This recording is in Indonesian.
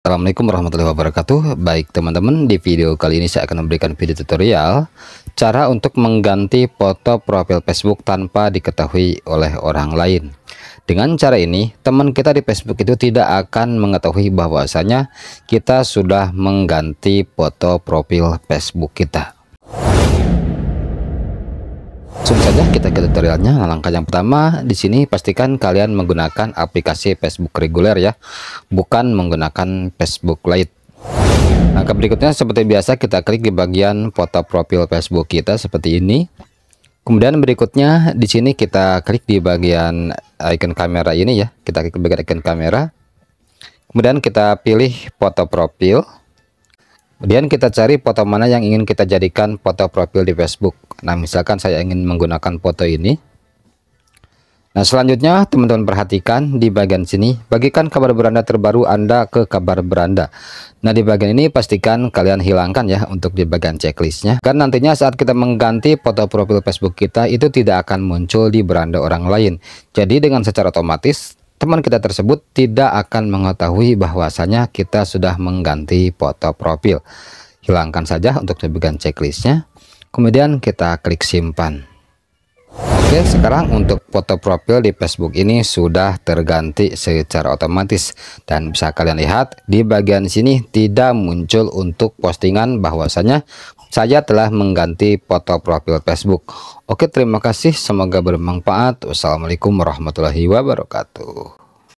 Assalamualaikum warahmatullahi wabarakatuh Baik teman-teman di video kali ini saya akan memberikan video tutorial Cara untuk mengganti foto profil Facebook tanpa diketahui oleh orang lain Dengan cara ini teman kita di Facebook itu tidak akan mengetahui bahwasanya Kita sudah mengganti foto profil Facebook kita langsung saja kita ke tutorialnya. Nah, langkah yang pertama di sini pastikan kalian menggunakan aplikasi Facebook reguler ya, bukan menggunakan Facebook Lite. Langkah berikutnya seperti biasa kita klik di bagian foto profil Facebook kita seperti ini. Kemudian berikutnya di sini kita klik di bagian icon kamera ini ya. Kita klik di bagian icon kamera. Kemudian kita pilih foto profil. Kemudian kita cari foto mana yang ingin kita jadikan foto profil di Facebook. Nah, misalkan saya ingin menggunakan foto ini. Nah, selanjutnya teman-teman perhatikan di bagian sini, bagikan kabar beranda terbaru Anda ke kabar beranda. Nah, di bagian ini pastikan kalian hilangkan ya untuk di bagian checklistnya. Karena nantinya saat kita mengganti foto profil Facebook kita itu tidak akan muncul di beranda orang lain. Jadi dengan secara otomatis teman kita tersebut tidak akan mengetahui bahwasanya kita sudah mengganti foto profil. Hilangkan saja untuk sebagian checklistnya. Kemudian kita klik simpan. Oke sekarang untuk foto profil di Facebook ini sudah terganti secara otomatis dan bisa kalian lihat di bagian sini tidak muncul untuk postingan bahwasanya saya telah mengganti foto profil Facebook Oke terima kasih semoga bermanfaat Wassalamualaikum warahmatullahi wabarakatuh